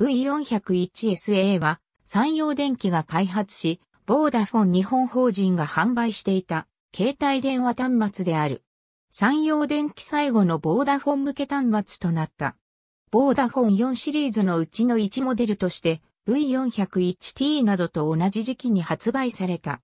V401SA は、山陽電機が開発し、ボーダフォン日本法人が販売していた、携帯電話端末である。山陽電機最後のボーダフォン向け端末となった。ボーダフォン4シリーズのうちの1モデルとして V401T などと同じ時期に発売された。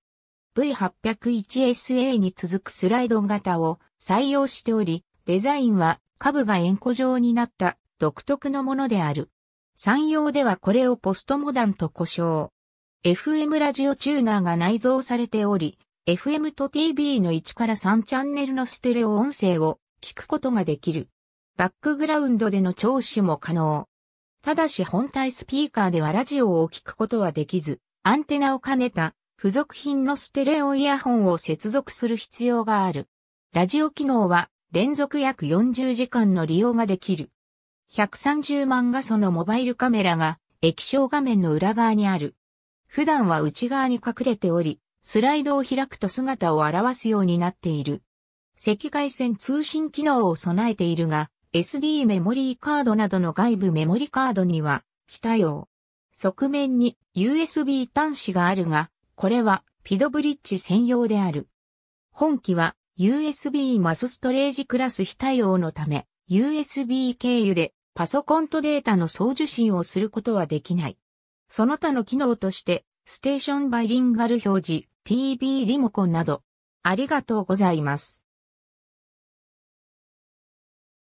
V801SA に続くスライド型を採用しており、デザインは下部が円弧状になった独特のものである。山陽ではこれをポストモダンと呼称。FM ラジオチューナーが内蔵されており、FM と TV の1から3チャンネルのステレオ音声を聞くことができる。バックグラウンドでの聴取も可能。ただし本体スピーカーではラジオを聞くことはできず、アンテナを兼ねた付属品のステレオイヤホンを接続する必要がある。ラジオ機能は連続約40時間の利用ができる。130万画素のモバイルカメラが液晶画面の裏側にある。普段は内側に隠れており、スライドを開くと姿を表すようになっている。赤外線通信機能を備えているが、SD メモリーカードなどの外部メモリカードには非対応。側面に USB 端子があるが、これはピドブリッジ専用である。本機は USB マスストレージクラス非対応のため、USB 経由でパソコンとデータの送受信をすることはできない。その他の機能として、ステーションバイリンガル表示、TV リモコンなど、ありがとうございます。